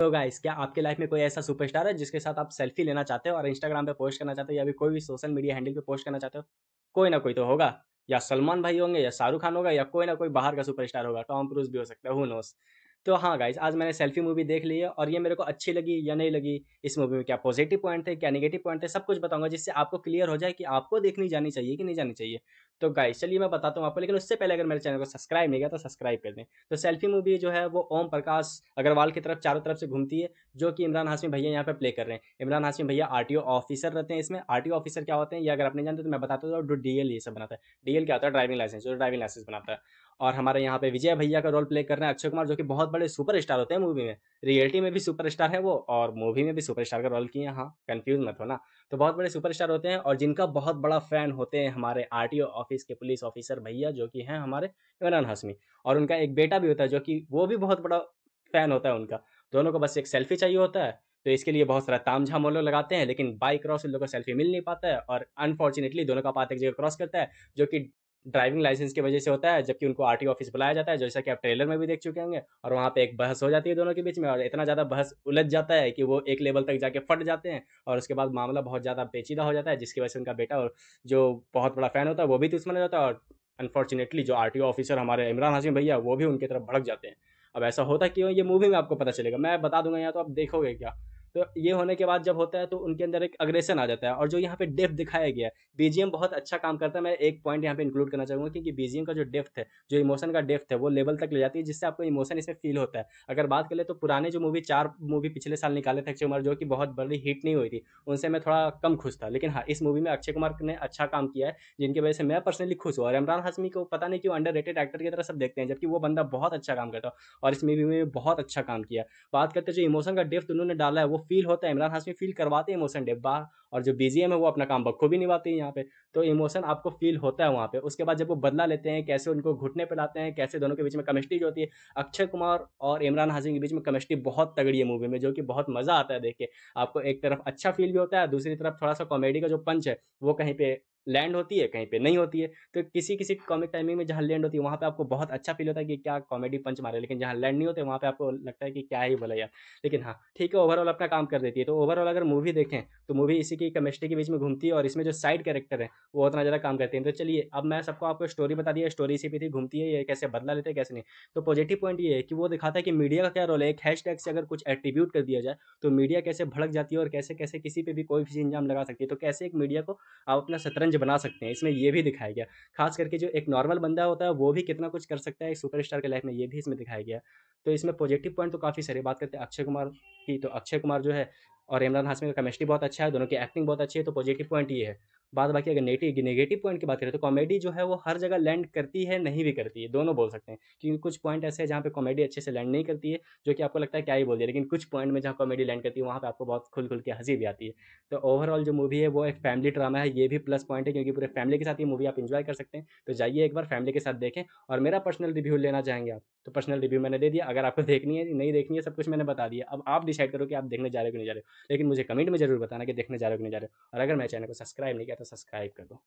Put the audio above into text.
तो गाइस क्या आपके लाइफ में कोई ऐसा सुपरस्टार है जिसके साथ आप सेल्फी लेना चाहते हो और इंस्टाग्राम पे पोस्ट करना चाहते हो या भी कोई भी सोशल मीडिया हैंडल पे पोस्ट करना चाहते हो कोई ना कोई तो होगा या सलमान भाई होंगे या शाहरुख खान होगा या कोई ना कोई बाहर का सुपरस्टार होगा टॉम क्रूज भी हो सकता है हु नोस तो हाँ गाइज आज मैंने सेल्फी मूवी देख ली है और ये मेरे को अच्छी लगी या नहीं लगी इस मूवी में क्या पॉजिटिव पॉइंट थे क्या नेगेटिव पॉइंट थे सब कुछ बताऊंगा जिससे आपको क्लियर हो जाए कि आपको देखनी जानी चाहिए कि नहीं जानी चाहिए तो गाइज चलिए मैं बताता हूँ आपको लेकिन उससे पहले अगर मेरे चैनल को सब्सक्राइब नहीं किया तो सब्सक्राइब कर दें तो सेल्फी मूवी जो है वो ओम प्रकाश अग्रवाल की तरफ चारों तरफ से घूमती है जो कि इमरान हाशमी भैया यहाँ पर प्ले कर रहे हैं इमरान हाशमी भैया आर ऑफिसर रहते हैं इसमें आर ऑफिसर क्या होते हैं या अगर आपने जानते तो मैं बताता हूँ एल ये सब बनाता है डी क्या होता है ड्राइविंग लाइसेंस जो ड्राइविंग लाइसेंस बनाता है और हमारे यहाँ पे विजय भैया का रोल प्ले कर रहे हैं अक्षय कुमार जो कि बहुत बड़े सुपरस्टार होते हैं मूवी में रियलिटी में भी सुपरस्टार है वो और मूवी में भी सुपरस्टार का रोल किए हैं हाँ कन्फ्यूज मत होना तो बहुत बड़े सुपरस्टार होते हैं और जिनका बहुत बड़ा फैन होते हैं हमारे आर ऑफिस के पुलिस ऑफिसर भैया जो कि हैं हमारे इमरान हाशमी और उनका एक बेटा भी होता है जो कि वो भी बहुत बड़ा फैन होता है उनका दोनों को बस एक सेल्फी चाहिए होता है तो इसके लिए बहुत सारा तामझाम वो लोग लगाते हैं लेकिन बाइक क्रॉस उन लोगों को सेल्फी मिल नहीं पाता है और अनफॉर्चुनेटली दोनों का पात एक जगह क्रॉस करता है जो कि ड्राइविंग लाइसेंस की वजह से होता है जबकि उनको आर ऑफिस बुलाया जाता है जैसा कि आप ट्रेलर में भी देख चुके होंगे और वहाँ पे एक बहस हो जाती है दोनों के बीच में और इतना ज़्यादा बहस उलझ जाता है कि वो एक लेवल तक जाके फट जाते हैं और उसके बाद मामला बहुत ज़्यादा पेचीदा हो जाता है जिसकी वजह से उनका बेटा और जो बहुत बड़ा फ़ैन होता है वो भी दुश्मन हो जाता है और अनफॉर्चुनेटली जो आर ऑफिसर हमारे इमरान हाशिम भैया वो भी उनकी तरफ भड़क जाते हैं अब ऐसा होता क्यों ये मूवी में आपको पता चलेगा मैं बता दूंगा यहाँ तो आप देखोगे क्या तो ये होने के बाद जब होता है तो उनके अंदर एक अग्रेशन आ जाता है और जो यहाँ पे डेफ्थ दिखाया गया है बीजीएम बहुत अच्छा काम करता है मैं एक पॉइंट यहाँ पे इंक्लूड करना चाहूँगा क्योंकि बीजीएम का जो डेफ्थ है जो इमोशन का डेफ्थ है वो लेवल तक ले जाती है जिससे आपको इमोशन इसमें फील होता है अगर बात करें तो पुराने जो मूवी चार मूवी पिछले साल निकाले थे अक्षय कुमार जो कि बहुत बड़ी हिट नहीं हुई थी उनसे मैं थोड़ा कम खुश था लेकिन हाँ इस मूवी में अक्षय कुमार ने अच्छा काम किया है जिनकी वजह से मैं पर्सनली खुश हूँ और इमरान हाशमी को पता नहीं क्यों अंडर एक्टर की तरह सब देखते हैं जबकि वो बंदा बहुत अच्छा काम करता है और इस मूवी में बहुत अच्छा काम किया बात करते जो इमोशन का डेफ्थ उन्होंने डाला है वो फील होता है इमरान हाशमी फील करवाते हैं इमोशन डिब्बा और जो बी है वो अपना काम बखूबी निभाते हैं यहाँ पे तो इमोशन आपको फील होता है वहाँ पे उसके बाद जब वो बदला लेते हैं कैसे उनको घुटने पर लाते हैं कैसे दोनों के बीच में केमिस्ट्री जो होती है अक्षय कुमार और इमरान हाशमी के बीच में केमिस्ट्री बहुत तगड़ी है मूवी में जो कि बहुत मज़ा आता है देख के आपको एक तरफ अच्छा फील भी होता है दूसरी तरफ थोड़ा सा कॉमेडी का जो पंच है वो कहीं पर लैंड होती है कहीं पे नहीं होती है तो किसी किसी कॉमिक टाइमिंग में जहाँ लैंड होती है वहाँ पे आपको बहुत अच्छा फील होता है कि क्या कॉमेडी पंच मारे लेकिन जहाँ लैंड नहीं होते वहाँ पे आपको लगता है कि क्या ही बोला यार लेकिन हाँ ठीक है ओवरऑल अपना काम कर देती है तो ओवरऑल अगर मूवी देखें तो मूवी इसी की केमिस्ट्री के बीच में घूमती है और इसमें जो साइड कैरेक्टर है वो उतना ज़्यादा काम करते हैं तो चलिए अब मैं सबको आपको स्टोरी बता दिया स्टोरी इसी पे थी घूमती है ये कैसे बदला लेते हैं कैसे नहीं तो पॉजिटिव पॉइंट ये है कि वो दिखाता है कि मीडिया का क्या रोल है एक टैग से अगर कुछ एट्रीब्यूट कर दिया जाए तो मीडिया कैसे भड़क जाती है और कैसे कैसे किसी पर भी कोई भी इंजाम लगा सकती है तो कैसे एक मीडिया को आप अपना शतरंज चैलेंज बना सकते हैं इसमें ये भी दिखाया गया खास करके जो एक नॉर्मल बंदा होता है वो भी कितना कुछ कर सकता है सुपर स्टार के लाइफ में ये भी इसमें दिखाया गया तो इसमें पॉजिटिव पॉइंट तो काफ़ी सारी बात करते हैं अक्षय कुमार की तो अक्षय कुमार जो है और इमरान हाशमी का केमिस्ट्री बहुत अच्छा है दोनों की एक्टिंग बहुत अच्छी है तो पॉजिटिव पॉइंट ये है बाद बाकी अगर नेटिव नेगेटिव पॉइंट की बात करें तो कॉमेडी जो है वो हर जगह लैंड करती है नहीं भी करती है दोनों बोल सकते हैं क्योंकि कुछ पॉइंट ऐसे हैं जहाँ पे कॉमेडी अच्छे से लैंड नहीं करती है जो कि आपको लगता है क्या ही बोल दिया लेकिन कुछ पॉइंट में जहाँ कॉमेडी लैंड करती है वहाँ पर आपको बहुत खुल खुल के हंसी भी आती है तो ओवरऑल जो मूवी है वो एक फैमिली ड्रामा है ये भी प्लस पॉइंट है क्योंकि पूरे फैमिली के साथ ये मूवी आप इन्जॉय कर सकते हैं तो जाइए एक बार फैमिली के साथ देखें और मेरा पर्सनल रिव्यू लेना चाहेंगे आप तो पर्सनल रिव्यू मैंने दे दिया अगर आपको देखनी है नहीं देखनी है सब कुछ मैंने बता दिया अब आप डिसाइड करो कि आप देखने जा रहे हो नहीं जा रहे हो लेकिन मुझे कमेंट में जरूर बताना कि देखने जा रहे हो कि नहीं जा रहे हो और अगर मैं चैनल को सब्सक्राइब नहीं किया तो सब्सक्राइब कर दो